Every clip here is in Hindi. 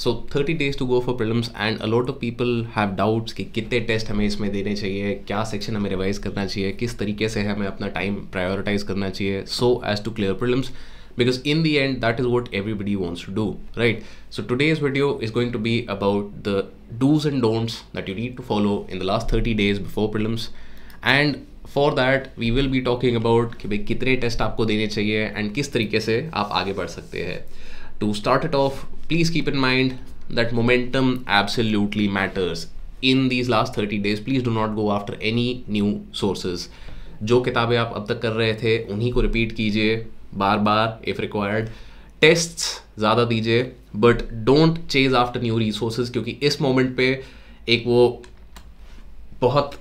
So thirty days to go for problems and a lot of people have doubts कि कितने टेस्ट हमें इसमें देने चाहिए क्या सेक्शन हमें रिवाइज करना चाहिए किस तरीके से हमें अपना टाइम प्रायोरिटाइज करना चाहिए so as to clear problems because in the that is what everybody wants to do right so so today's video is going to be about the dos and don'ts that you need to follow in the last thirty days before prelims and for that we will be talking about कि भाई कितने टेस्ट आपको देने चाहिए एंड किस तरीके से आप आगे बढ़ सकते हैं to start it off please keep in mind that momentum absolutely matters in these last 30 days please do not go after any new sources जो किताबें आप अब तक कर रहे थे उन्हीं को रिपीट कीजिए बार बार इफ़ रिक्वायर्ड टेस्ट ज़्यादा दीजिए but don't chase after new resources क्योंकि इस मोमेंट पे एक वो बहुत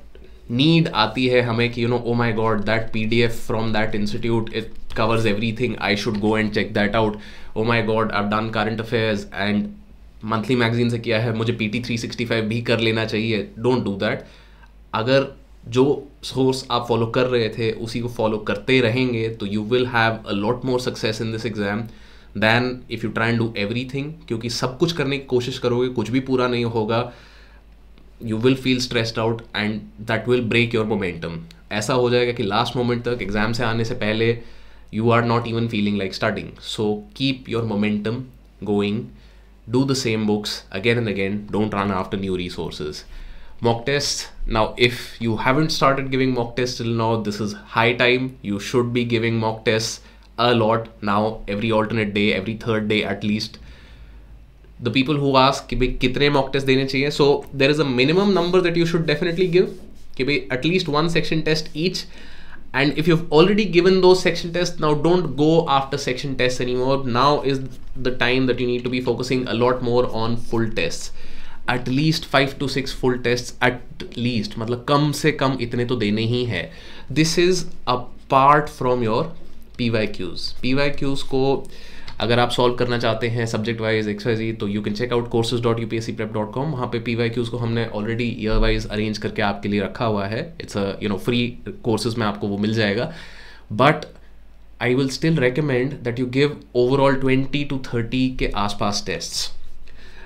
नीड आती है हमें कि you know oh my God that P D F from that institute it covers everything i should go and check that out oh my god i've done current affairs and monthly magazine से किया है मुझे P T three sixty five भी कर लेना चाहिए डोंट डू अगर जो सोर्स आप फॉलो कर रहे थे उसी को फॉलो करते रहेंगे तो you will have a lot more success in this exam than if you try and do everything क्योंकि सब कुछ करने की कोशिश करोगे कुछ भी पूरा नहीं होगा you will feel stressed out and that will break your momentum ऐसा हो जाएगा कि लास्ट मोमेंट तक एग्ज़ाम से आने से पहले you are not even feeling like studying. So keep your momentum going. Do the same books again and again. Don't run after new resources. Mock tests. Now, if you haven't started giving mock tests till now, this is high time. You should be giving mock tests a lot now, every alternate day, every third day at least. The people who ask कि mock tests so there is a minimum number that you should definitely give. at least one section test each and if you've already given those section tests now don't go after section tests anymore now is the time that you need to be focusing a lot more on full tests at least five to six full tests, at least. मतलब कम से कम इतने तो देने ही हैं This is apart from your P PYQs. Qs को अगर आप सॉल्व करना चाहते हैं सब्जेक्ट वाइज एक्सरसाइज तो you can check out courses dot U P S C prep dot com वहाँ पर पी वाई क्यूज़ को हमने ऑलरेडी ईयर वाइज अरेंज करके आपके लिए रखा हुआ है it's a you know free courses में आपको वो मिल जाएगा but I will still recommend that you give overall twenty two thirty के आसपास टेस्ट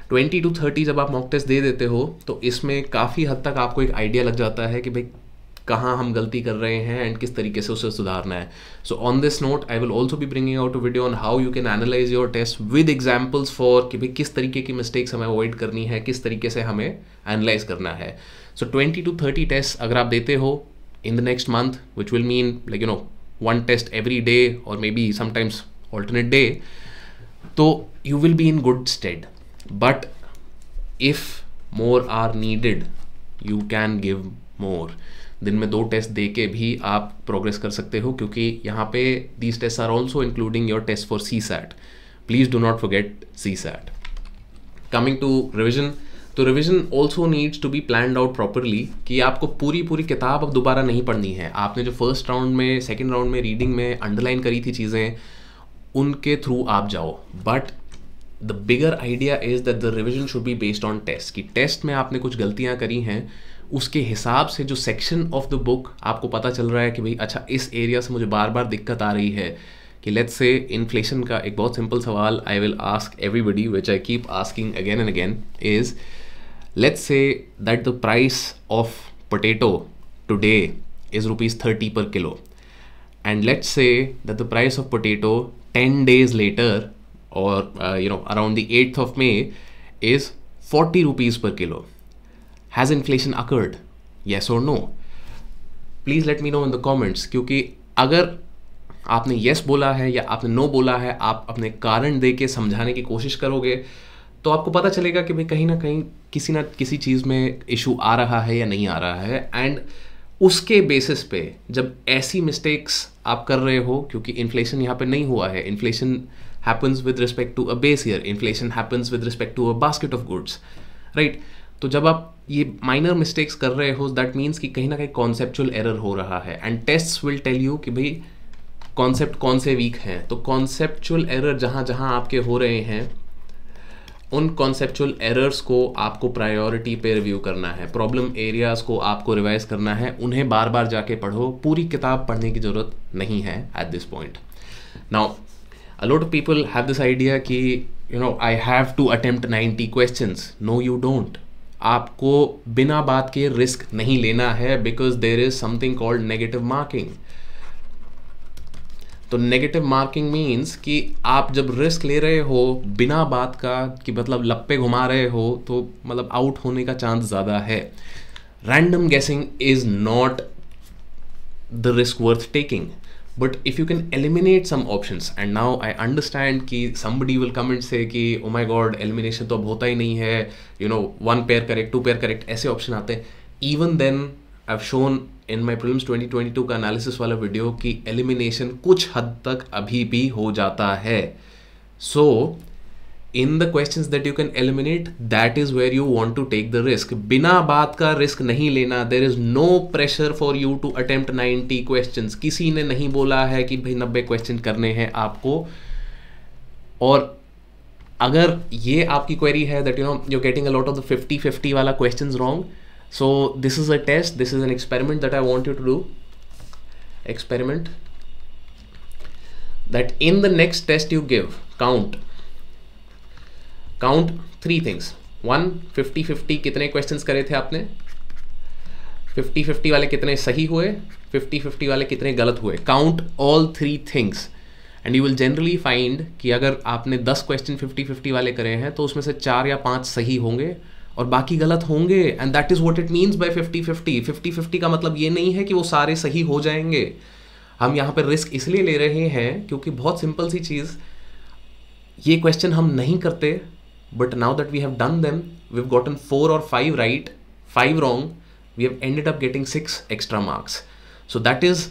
ट्वेंटी टू थर्टी जब आप मॉक टेस्ट दे देते हो तो इसमें काफ़ी हद तक आपको एक आइडिया लग जाता है कि भाई कहाँ हम गलती कर रहे हैं एंड किस तरीके से उसे सुधारना है so on this note I will also भी bringing out video on how you can analyse your test with examples for कि भाई किस तरीके की मिस्टेक्स हमें अवॉइड करनी है किस तरीके से हमें एनालाइज करना है so twenty two thirty test अगर आप देते हो in the next month which will mean like you know one test every day और may be sometimes alternate day तो you will be in good stead but if more are needed you can give more दिन में दो टेस्ट दे के भी आप प्रोग्रेस कर सकते हो क्योंकि यहाँ पे these test are also including your test for CSAT please do not forget CSAT coming to revision तो revision also needs to be plan out properly कि आपको पूरी पूरी किताब अब दोबारा नहीं पढ़नी है आपने जो फर्स्ट राउंड में सेकेंड राउंड में रीडिंग में अंडरलाइन करी थी चीज़ें उनके थ्रू आप जाओ but the bigger idea is that the revision should be based on test कि टेस्ट में आपने कुछ गलतियाँ करी हैं उसके हिसाब से जो सेक्शन ऑफ द बुक आपको पता चल रहा है कि भाई अच्छा इस एरिया से मुझे बार बार दिक्कत आ रही है कि लेट्स से इन्फ्लेशन का एक बहुत सिंपल सवाल I will ask everybody which I keep asking again and again is let's say that the price of potato today is rupees thirty per kilo and let's say that the price of potato ten days later और you know around the eighth of May is forty rupees per kilo has inflation occurred yes और no please let me know in the comments क्योंकि अगर आपने येस yes बोला है या आपने नो no बोला है आप अपने कारण दे के समझाने की कोशिश करोगे तो आपको पता चलेगा कि भाई कहीं ना कहीं किसी ना किसी चीज़ में इशू आ रहा है या नहीं आ रहा है एंड उसके बेसिस पे जब ऐसी मिस्टेक्स आप कर रहे हो क्योंकि इन्फ्लेशन यहाँ पे नहीं हुआ है inflation happens with respect to a base year inflation happens with respect to a basket of goods right तो जब आप ये माइनर मिस्टेक्स कर रहे हो दैट मीन्स कि कहीं ना कहीं कॉन्सेप्चुअल एरर हो रहा है and test will tell you कि भाई कॉन्सेप्ट कौन से वीक हैं तो कॉन्सेप्चुअल एरर जहाँ जहाँ आपके हो रहे हैं उन कॉन्सेप्चुअल एरर्स को आपको प्रायोरिटी पे रिव्यू करना है प्रॉब्लम एरियाज को आपको रिवाइज करना है उन्हें बार बार जाके पढ़ो पूरी किताब पढ़ने की ज़रूरत नहीं है at this point now a lot of people have this idea कि you know I have to attempt ninety question no you don't आपको बिना बात के रिस्क नहीं लेना है because there is something called negative marking तो नेगेटिव मार्किंग मीन्स कि आप जब रिस्क ले रहे हो बिना बात का कि मतलब लप्पे घुमा रहे हो तो मतलब आउट होने का चांस ज़्यादा है random guessing is not the risk worth taking but if you can eliminate some option and now I understand कि समबडी विल कमेंट से कि ओ माई गॉड एलिमिनेशन तो अब होता ही नहीं है you know one pair correct two pair correct ऐसे ऑप्शन आते हैं even then I have shown in my twenty twenty two का अनालिसिस वाला वीडियो कि एलिमिनेशन कुछ हद तक अभी भी हो जाता है so so, in the question that you can eliminate that is where you want to take the risk बिना बात का रिस्क नहीं लेना there is no pressure for you to attempt ninety question किसी ने नहीं बोला है कि भाई नब्बे क्वेश्चन करने हैं आपको और अगर ये आपकी क्वेरी है that you know you getting a lot of the fifty fifty वाला question wrong so this is a test this is an experiment that I want you to do experiment that in the next test you give count count three things one fifty fifty कितने क्वेश्चन करे थे आपने फिफ्टी फिफ्टी वाले कितने सही हुए फिफ्टी फिफ्टी वाले कितने गलत हुए count all three things and you will generally find कि अगर आपने दस क्वेश्चन फिफ्टी फिफ्टी वाले करे हैं तो उसमें से चार या पाँच सही होंगे और बाकी गलत होंगे and that is what it means by fifty fifty fifty fifty का मतलब ये नहीं है कि वो सारे सही हो जाएंगे हम यहाँ पर रिस्क इसलिए ले रहे हैं क्योंकि बहुत सिंपल सी चीज़ ये क्वेश्चन हम नहीं करते but now that we have done them we've gotten four और five right five wrong we have ended up getting six extra marks so that is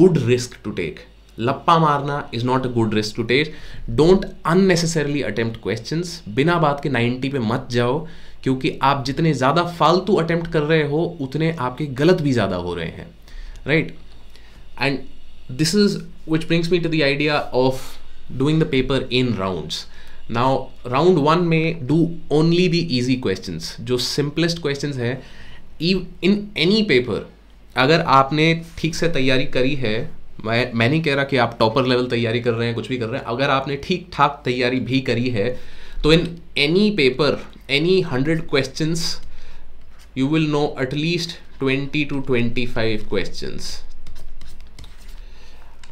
good risk to take लप्पा मारना is not a good risk to take don't unnecessarily attempt question बिना बात के 90 पे मत जाओ क्योंकि आप जितने ज़्यादा फालतू अटेम्प्ट कर रहे हो उतने आपके गलत भी ज़्यादा हो रहे हैं right and this is which brings me to the idea of doing the paper in rounds now round one में do only the easy question जो सिंपलेस्ट क्वेश्चन हैं इन एनी पेपर अगर आपने ठीक से तैयारी करी है मैं मैं नहीं कह रहा कि आप टॉपर लेवल तैयारी कर रहे हैं कुछ भी कर रहे हैं अगर आपने ठीक ठाक तैयारी भी करी है तो in any paper any hundred question you will know at least twenty two twenty five question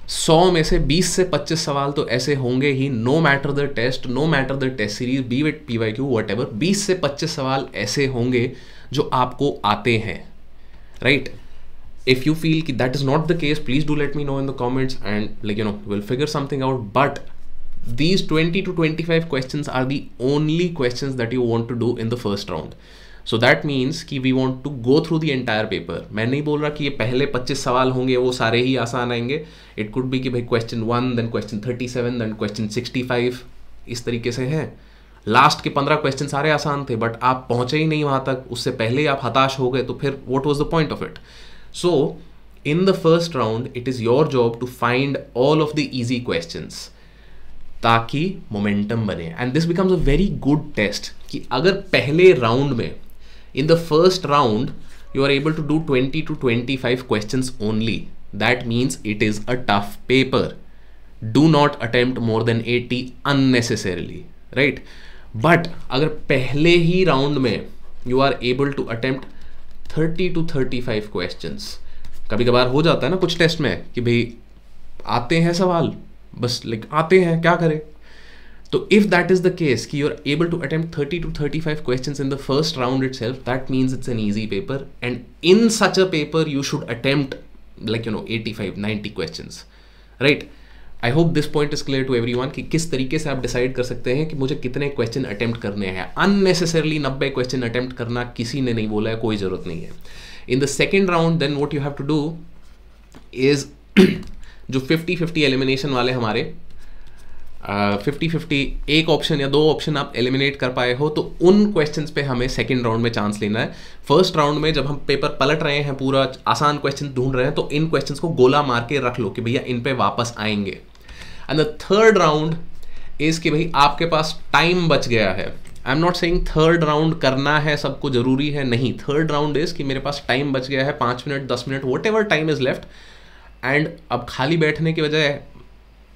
सौ में से बीस से पच्चीस सवाल तो ऐसे होंगे ही no matter the test no matter the test series be it P Y Q whatever बीस से पच्चीस सवाल ऐसे होंगे जो आपको आते हैं राइट इफ यू फील कि that is not the case please do let me know in the comments and like you know will figure something out but these twenty two twenty five question are the only question that you want to do in the first round so that means कि we want to go through the entire paper मैं नहीं बोल रहा कि ये पहले 25 सवाल होंगे वो सारे ही आसान आएंगे इट कुड भी कि भाई question one then question thirty seven then question sixty five इस तरीके से हैं लास्ट के पंद्रह क्वेश्चन सारे आसान थे बट आप पहुंचे ही नहीं वहाँ तक उससे पहले ही आप हताश हो गए तो फिर what was the point of it so in the first round it is your job to find all of the easy question ताकि मोमेंटम बने and this becomes a very good test कि अगर पहले राउंड में in the first round you are able to do 20 to 25 questions only that means it is a tough paper do not attempt more than 80 unnecessarily right but agar pehle hi round mein you are able to attempt 30 to 35 questions कभी कभार हो जाता है ना कुछ टेस्ट में कि भाई आते हैं सवाल बस लाइक आते हैं क्या करें तो if that is the case कि you're able to attempt thirty two thirty five question in the first round itself that means it's an easy paper and in such a paper you should attempt like you know eighty five ninety question right I hope this point is clear to everyone कि किस तरीके से आप डिसाइड कर सकते हैं कि मुझे कितने क्वेश्चन अटैम्प्ट करने हैं अननेसेसरली नब्बे क्वेश्चन अटैम्प्ट करना किसी ने नहीं बोला है कोई जरूरत नहीं है in the second round then what you have to do is जो फिफ्टी फिफ्टी एलिमिनेशन वाले हमारे फिफ्टी uh, फिफ्टी एक ऑप्शन या दो ऑप्शन आप एलिमिनेट कर पाए हो तो उन क्वेश्चंस पे हमें सेकंड राउंड में चांस लेना है फर्स्ट राउंड में जब हम पेपर पलट रहे हैं पूरा आसान क्वेश्चन ढूंढ रहे हैं तो इन क्वेश्चंस को गोला मार के रख लो कि भैया इन पे वापस आएंगे and the third round is कि भाई आपके पास टाइम बच गया है I am not saying third round करना है सबको जरूरी है नहीं थर्ड राउंड इज़ कि मेरे पास टाइम बच गया है पाँच मिनट दस minute whatever time is left and अब खाली बैठने की बजाय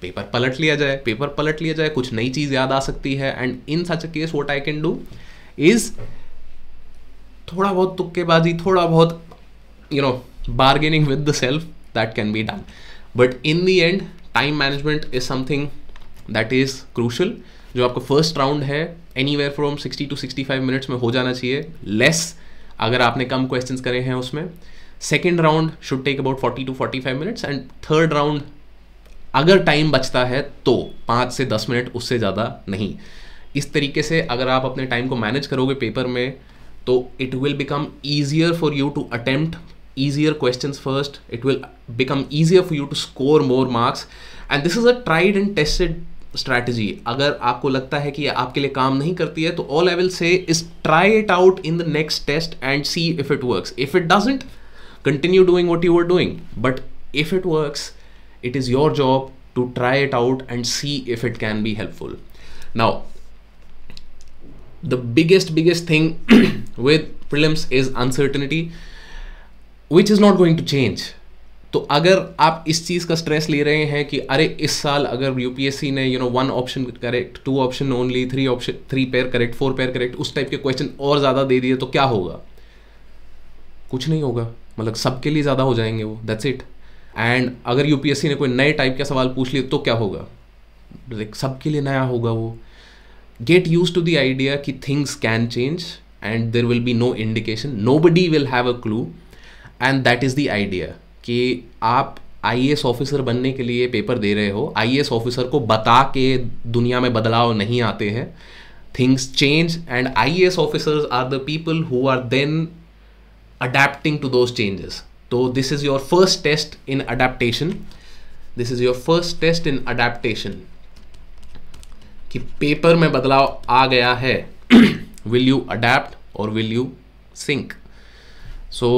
पेपर पलट लिया जाए पेपर पलट लिया जाए कुछ नई चीज़ याद आ सकती है and in such a case what I can do is थोड़ा बहुत तुक्केबाजी थोड़ा बहुत you know bargaining with the self that can be done but in the end time management is something that is crucial जो आपका first round is anywhere from sixty two sixty five minutes में हो जाना चाहिए लेस अगर आपने कम क्वेश्चन करे हैं उसमें second round should take about forty two forty five minutes and third round अगर टाइम बचता है तो पाँच से दस मिनट उससे ज़्यादा नहीं इस तरीके से अगर आप अपने टाइम को मैनेज करोगे पेपर में तो it will become easier for you to attempt easier question first it will become easier for you to score more marks and this is a tried and tested strategy अगर आपको लगता है कि आपके लिए काम नहीं करती है तो all I will say is try it out in the next test and see if it work if it doesn't continue doing what you are doing but if it works it is your job to try it out and see if it can be helpful now the biggest biggest thing with prelims is uncertainty which is not going to change तो अगर आप इस चीज़ का स्ट्रेस ले रहे हैं कि अरे इस साल अगर यूपीएससी ने you know one option correct two option only three option three pair correct four pair correct उस टाइप के क्वेश्चन और ज़्यादा दे दिए तो क्या होगा कुछ नहीं होगा मतलब सबके लिए ज़्यादा हो जाएंगे वो दैट्स इट एंड अगर यूपीएससी ने कोई नए टाइप का सवाल पूछ लिया तो क्या होगा लाइक सबके लिए नया होगा वो get used to the idea कि things can change and there will be no indication nobody will have a clue and that is the idea कि आप आई ऑफिसर बनने के लिए पेपर दे रहे हो आई ऑफिसर को बता के दुनिया में बदलाव नहीं आते हैं things change and I officers are the people who are then adapting to those changes तो this is your first test in adaptation this is your first test in adaptation कि पेपर में बदलाव आ गया है विल यू अडेप्ट और will you sink so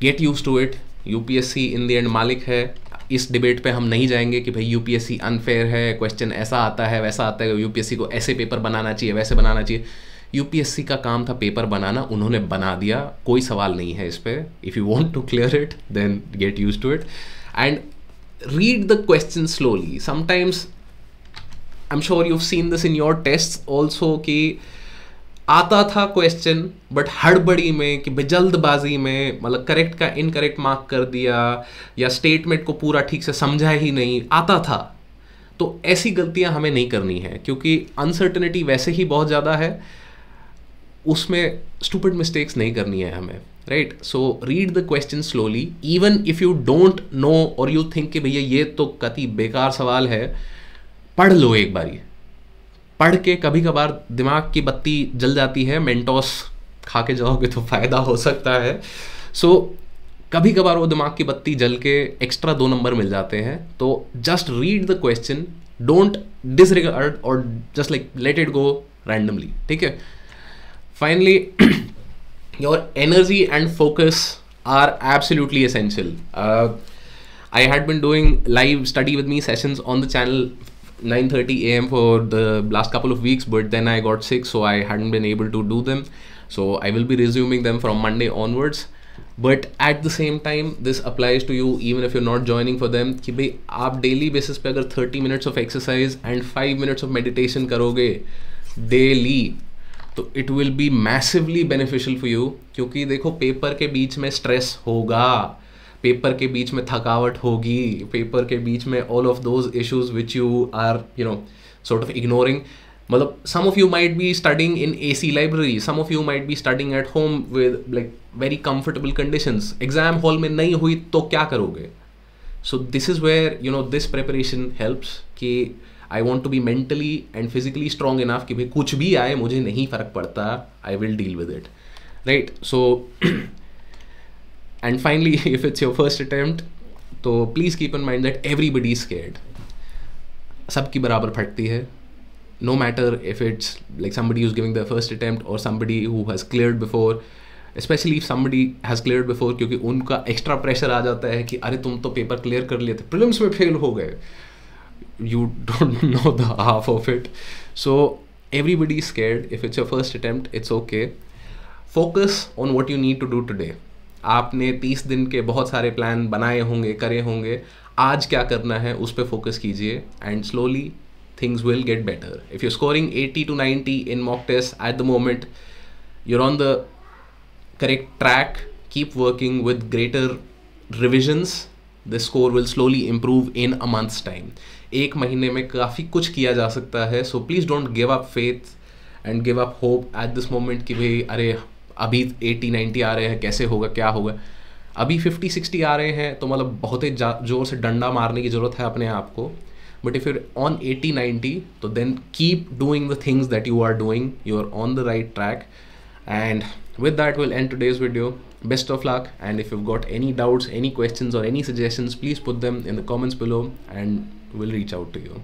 get used to it UPSC in the end मालिक है इस डिबेट पे हम नहीं जाएंगे कि भाई यूपीएससी अनफेयर है क्वेश्चन ऐसा आता है वैसा आता है यूपीएससी को ऐसे पेपर बनाना चाहिए वैसे बनाना चाहिए यूपीएससी का काम था पेपर बनाना उन्होंने बना दिया कोई सवाल नहीं है इस पर if you want to clear it then get used to it and read the question slowly sometimes I am sure you seen this in your test also कि आता था क्वेश्चन बट हड़बड़ी में कि जल्दबाजी में मतलब करेक्ट का इनकरेक्ट मार्क कर दिया या स्टेटमेंट को पूरा ठीक से समझा ही नहीं आता था तो ऐसी गलतियां हमें नहीं करनी है क्योंकि अनसर्टनिटी वैसे ही बहुत ज़्यादा है उसमें स्टूपिड मिस्टेक्स नहीं करनी है हमें right so read the question slowly even if you don't know और यू थिंक कि भैया ये तो कति बेकार सवाल है पढ़ लो एक बारी पढ़ के कभी कभार दिमाग की बत्ती जल जाती है मेंटोस खा के जाओगे तो फ़ायदा हो सकता है सो so, कभी कभार वो दिमाग की बत्ती जल के एक्स्ट्रा दो नंबर मिल जाते हैं तो just read the question don't disregard और just like let it go randomly ठीक है Finally, your energy and focus are absolutely essential. Uh, I had been doing live study with me sessions on the channel 9:30 a.m. for the last couple of weeks, but then I got sick, so I hadn't been able to do them. So I will be resuming them from Monday onwards. the same time, this applies to you even if you're not joining for them. कि भाई आप daily basis पे अगर thirty minutes of exercise and five minutes of meditation करोगे daily. तो it will be massively beneficial for you क्योंकि देखो पेपर के बीच में स्ट्रेस होगा पेपर के बीच में थकावट होगी पेपर के बीच में all of those issues which you are you know sort of ignoring मतलब some of you might be studying in a C library some of you might be studying at home with like very comfortable conditions exam hall में नहीं हुई तो क्या करोगे so this is where you know this preparation helps कि I want to be mentally and physically strong enough कि भाई कुछ भी आए मुझे नहीं फ़र्क पड़ता I will deal with it right so and finally if it's your first attempt तो please keep in mind that everybody is scared सबकी बराबर फटती है no matter if it's like somebody is giving the first attempt और somebody who has cleared before especially if somebody has clear before क्योंकि उनका एक्स्ट्रा प्रेशर आ जाता है कि अरे तुम तो पेपर क्लियर कर लिए थे प्रिलिम्स में फेल हो गए you don't know the half of it so everybody's scared if it's your first attempt it's okay focus on what you need to do today आपने 30 दिन के बहुत सारे प्लान बनाए होंगे करे होंगे आज क्या करना है उस पर फोकस कीजिए and slowly things will get better if you scoring 80 to 90 in mock test at the moment you're on the correct track keep working with greater revisions the score will slowly improve in a month's time. एक महीने में काफ़ी कुछ किया जा सकता है so please don't give up faith and give up hope at this moment कि भाई अरे अभी एटी नाइन्टी आ रहे हैं कैसे होगा क्या होगा अभी फिफ्टी सिक्सटी आ रहे हैं तो मतलब बहुत ही ज़ोर से डंडा मारने की ज़रूरत है अपने आप को but if you're on eighty ninety तो then keep doing the things that you are doing you are on the right track and that will end today's video best of luck and if you got any doubts any question और any suggestion please put them in the comments below and will reach out to you